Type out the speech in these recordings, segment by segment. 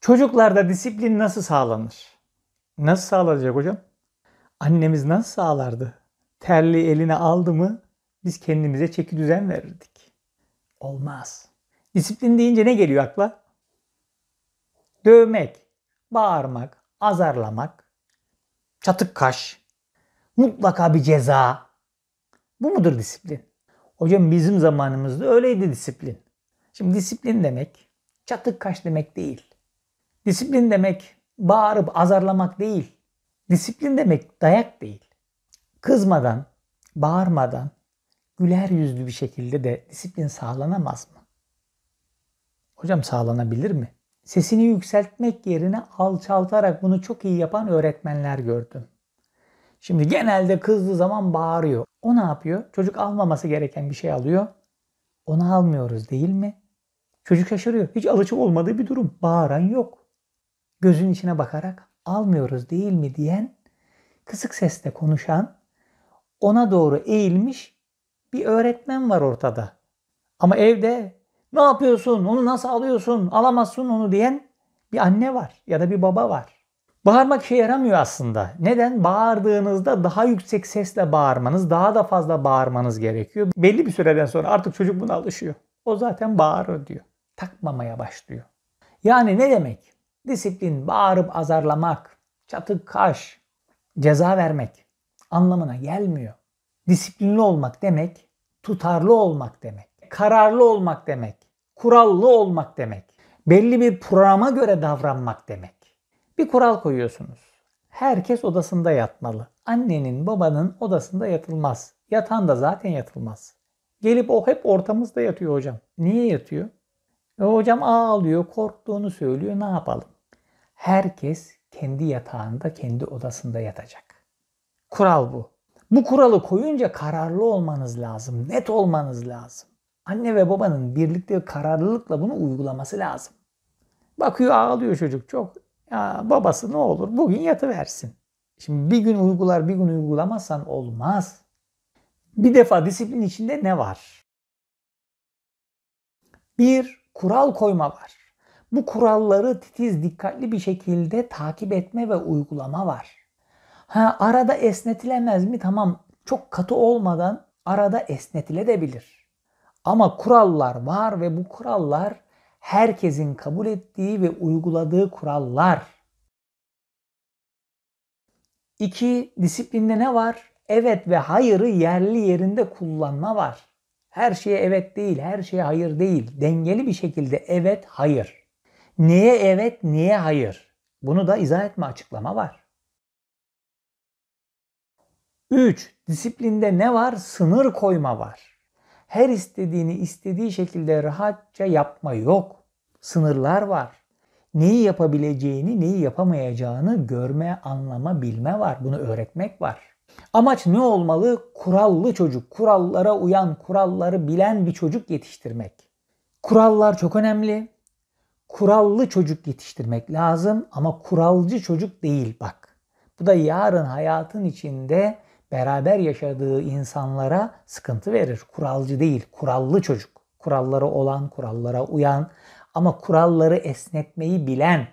Çocuklarda disiplin nasıl sağlanır? Nasıl sağlanacak hocam? Annemiz nasıl sağlardı? Terli eline aldı mı biz kendimize çeki düzen verirdik. Olmaz. Disiplin deyince ne geliyor akla? Dövmek, bağırmak, azarlamak, çatık kaş, mutlaka bir ceza. Bu mudur disiplin? Hocam bizim zamanımızda öyleydi disiplin. Şimdi disiplin demek çatık kaş demek değil. Disiplin demek bağırıp azarlamak değil. Disiplin demek dayak değil. Kızmadan, bağırmadan, güler yüzlü bir şekilde de disiplin sağlanamaz mı? Hocam sağlanabilir mi? Sesini yükseltmek yerine alçaltarak bunu çok iyi yapan öğretmenler gördüm. Şimdi genelde kızdığı zaman bağırıyor. O ne yapıyor? Çocuk almaması gereken bir şey alıyor. Onu almıyoruz değil mi? Çocuk şaşırıyor. Hiç alışık olmadığı bir durum. Bağıran yok gözün içine bakarak almıyoruz değil mi diyen kısık sesle konuşan ona doğru eğilmiş bir öğretmen var ortada. Ama evde ne yapıyorsun? Onu nasıl alıyorsun? Alamazsın onu diyen bir anne var ya da bir baba var. Bağırmak işe yaramıyor aslında. Neden? Bağırdığınızda daha yüksek sesle bağırmanız, daha da fazla bağırmanız gerekiyor. Belli bir süreden sonra artık çocuk buna alışıyor. O zaten bağırır diyor. Takmamaya başlıyor. Yani ne demek? Disiplin bağırıp azarlamak, çatık kaş, ceza vermek anlamına gelmiyor. Disiplinli olmak demek tutarlı olmak demek, kararlı olmak demek, kurallı olmak demek, belli bir programa göre davranmak demek. Bir kural koyuyorsunuz. Herkes odasında yatmalı. Annenin, babanın odasında yatılmaz. Yatan da zaten yatılmaz. Gelip o hep ortamızda yatıyor hocam. Niye yatıyor? E hocam ağlıyor, korktuğunu söylüyor. Ne yapalım? herkes kendi yatağında, kendi odasında yatacak. Kural bu. Bu kuralı koyunca kararlı olmanız lazım, net olmanız lazım. Anne ve babanın birlikte kararlılıkla bunu uygulaması lazım. Bakıyor ağlıyor çocuk çok. Ya babası ne olur bugün yatıversin. Şimdi bir gün uygular bir gün uygulamazsan olmaz. Bir defa disiplin içinde ne var? Bir kural koyma var. Bu kuralları titiz dikkatli bir şekilde takip etme ve uygulama var. Ha, arada esnetilemez mi? Tamam çok katı olmadan arada esnetilebilir. Ama kurallar var ve bu kurallar herkesin kabul ettiği ve uyguladığı kurallar. 2. Disiplinde ne var? Evet ve hayırı yerli yerinde kullanma var. Her şeye evet değil, her şeye hayır değil. Dengeli bir şekilde evet, hayır. Neye evet, niye hayır? Bunu da izah etme açıklama var. 3. Disiplinde ne var? Sınır koyma var. Her istediğini istediği şekilde rahatça yapma yok. Sınırlar var. Neyi yapabileceğini, neyi yapamayacağını görme, anlama, bilme var. Bunu öğretmek var. Amaç ne olmalı? Kurallı çocuk, kurallara uyan, kuralları bilen bir çocuk yetiştirmek. Kurallar çok önemli kurallı çocuk yetiştirmek lazım ama kuralcı çocuk değil bak. Bu da yarın hayatın içinde beraber yaşadığı insanlara sıkıntı verir. Kuralcı değil, kurallı çocuk. Kuralları olan, kurallara uyan ama kuralları esnetmeyi bilen.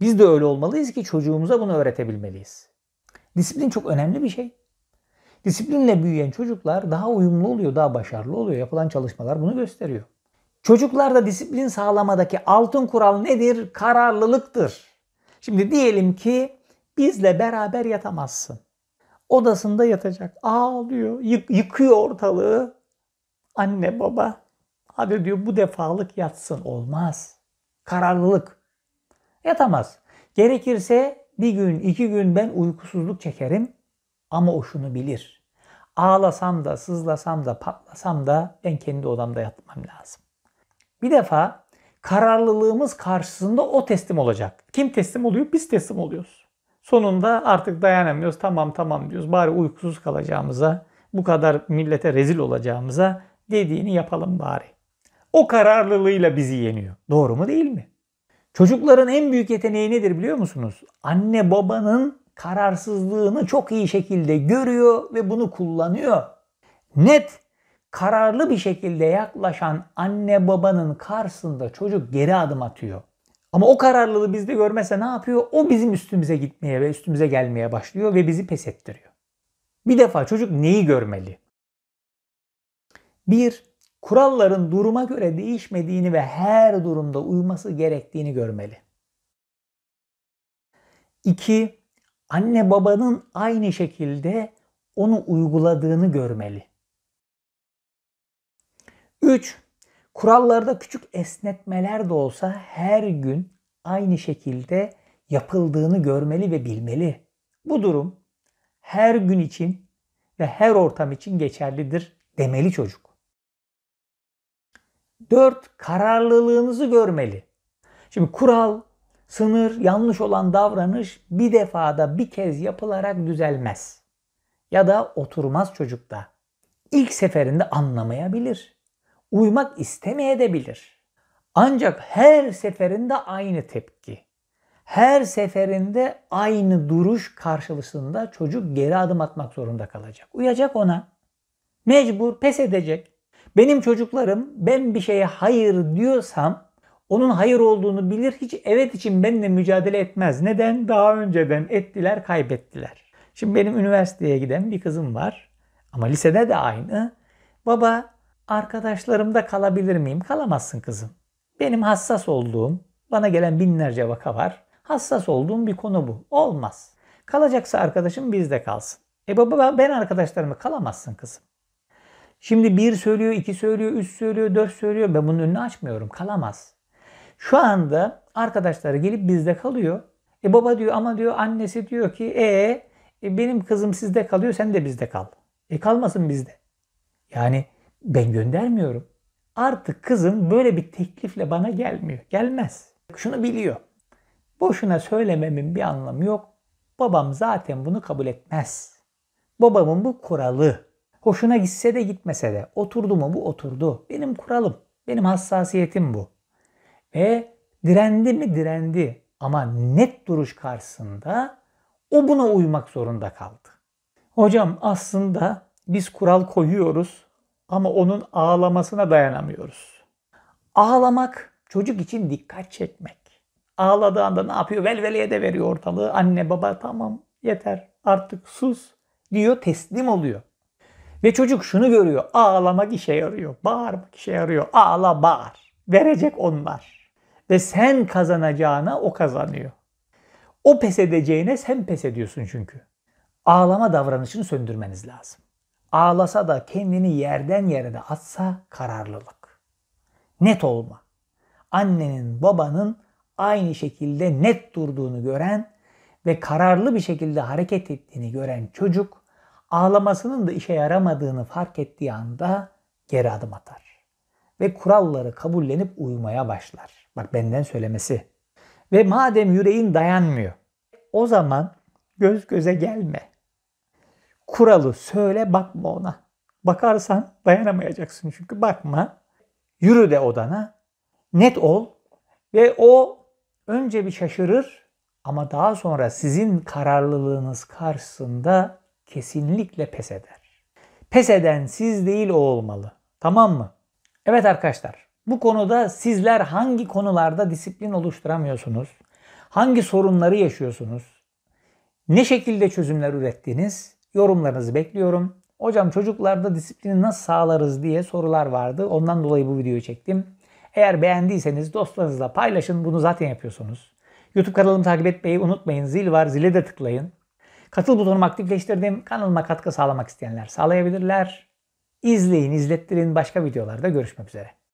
Biz de öyle olmalıyız ki çocuğumuza bunu öğretebilmeliyiz. Disiplin çok önemli bir şey. Disiplinle büyüyen çocuklar daha uyumlu oluyor, daha başarılı oluyor. Yapılan çalışmalar bunu gösteriyor. Çocuklarda disiplin sağlamadaki altın kural nedir? Kararlılıktır. Şimdi diyelim ki bizle beraber yatamazsın. Odasında yatacak. Ağlıyor, yık yıkıyor ortalığı. Anne baba hadi diyor bu defalık yatsın. Olmaz. Kararlılık. Yatamaz. Gerekirse bir gün, iki gün ben uykusuzluk çekerim ama o şunu bilir. Ağlasam da, sızlasam da, patlasam da ben kendi odamda yatmam lazım. Bir defa kararlılığımız karşısında o teslim olacak. Kim teslim oluyor? Biz teslim oluyoruz. Sonunda artık dayanamıyoruz. Tamam tamam diyoruz. Bari uykusuz kalacağımıza, bu kadar millete rezil olacağımıza dediğini yapalım bari. O kararlılığıyla bizi yeniyor. Doğru mu değil mi? Çocukların en büyük yeteneği nedir biliyor musunuz? Anne babanın kararsızlığını çok iyi şekilde görüyor ve bunu kullanıyor. Net kararlı bir şekilde yaklaşan anne babanın karşısında çocuk geri adım atıyor. Ama o kararlılığı bizde görmese ne yapıyor? O bizim üstümüze gitmeye ve üstümüze gelmeye başlıyor ve bizi pes ettiriyor. Bir defa çocuk neyi görmeli? Bir, kuralların duruma göre değişmediğini ve her durumda uyması gerektiğini görmeli. İki, anne babanın aynı şekilde onu uyguladığını görmeli. 3. Kurallarda küçük esnetmeler de olsa her gün aynı şekilde yapıldığını görmeli ve bilmeli. Bu durum her gün için ve her ortam için geçerlidir demeli çocuk. 4. Kararlılığınızı görmeli. Şimdi kural, sınır, yanlış olan davranış bir defada bir kez yapılarak düzelmez. Ya da oturmaz çocukta. İlk seferinde anlamayabilir uymak istemeyebilir. Ancak her seferinde aynı tepki. Her seferinde aynı duruş karşılığında çocuk geri adım atmak zorunda kalacak. Uyacak ona. Mecbur pes edecek. Benim çocuklarım ben bir şeye hayır diyorsam onun hayır olduğunu bilir hiç evet için benimle mücadele etmez. Neden? Daha önceden ettiler kaybettiler. Şimdi benim üniversiteye giden bir kızım var ama lisede de aynı. Baba Arkadaşlarımda kalabilir miyim? Kalamazsın kızım. Benim hassas olduğum, bana gelen binlerce vaka var. Hassas olduğum bir konu bu. Olmaz. Kalacaksa arkadaşım bizde kalsın. E baba ben arkadaşlarımı kalamazsın kızım. Şimdi bir söylüyor, iki söylüyor, üç söylüyor, dört söylüyor. Ben bunun önünü açmıyorum. Kalamaz. Şu anda arkadaşları gelip bizde kalıyor. E baba diyor ama diyor annesi diyor ki e, e benim kızım sizde kalıyor sen de bizde kal. E kalmasın bizde. Yani ben göndermiyorum. Artık kızım böyle bir teklifle bana gelmiyor. Gelmez. Şunu biliyor. Boşuna söylememin bir anlamı yok. Babam zaten bunu kabul etmez. Babamın bu kuralı. Hoşuna gitse de gitmese de oturdu mu bu oturdu. Benim kuralım. Benim hassasiyetim bu. Ve direndi mi direndi ama net duruş karşısında o buna uymak zorunda kaldı. Hocam aslında biz kural koyuyoruz ama onun ağlamasına dayanamıyoruz. Ağlamak çocuk için dikkat çekmek. Ağladığı ne yapıyor? Velveleye de veriyor ortalığı. Anne baba tamam yeter artık sus diyor teslim oluyor. Ve çocuk şunu görüyor. Ağlamak işe yarıyor. Bağırmak işe yarıyor. Ağla bağır. Verecek onlar. Ve sen kazanacağına o kazanıyor. O pes edeceğine sen pes ediyorsun çünkü. Ağlama davranışını söndürmeniz lazım. Ağlasa da kendini yerden yere de atsa kararlılık. Net olma. Annenin, babanın aynı şekilde net durduğunu gören ve kararlı bir şekilde hareket ettiğini gören çocuk ağlamasının da işe yaramadığını fark ettiği anda geri adım atar ve kuralları kabullenip uymaya başlar. Bak benden söylemesi. Ve madem yüreğin dayanmıyor, o zaman göz göze gelme kuralı söyle bakma ona. Bakarsan dayanamayacaksın çünkü bakma. Yürü de odana. Net ol ve o önce bir şaşırır ama daha sonra sizin kararlılığınız karşısında kesinlikle pes eder. Pes eden siz değil o olmalı. Tamam mı? Evet arkadaşlar. Bu konuda sizler hangi konularda disiplin oluşturamıyorsunuz? Hangi sorunları yaşıyorsunuz? Ne şekilde çözümler ürettiniz? Yorumlarınızı bekliyorum. Hocam çocuklarda disiplini nasıl sağlarız diye sorular vardı. Ondan dolayı bu videoyu çektim. Eğer beğendiyseniz dostlarınızla paylaşın. Bunu zaten yapıyorsunuz. YouTube kanalımı takip etmeyi unutmayın. Zil var. Zile de tıklayın. Katıl butonumu aktifleştirdim. Kanalıma katkı sağlamak isteyenler sağlayabilirler. İzleyin, izlettirin. Başka videolarda görüşmek üzere.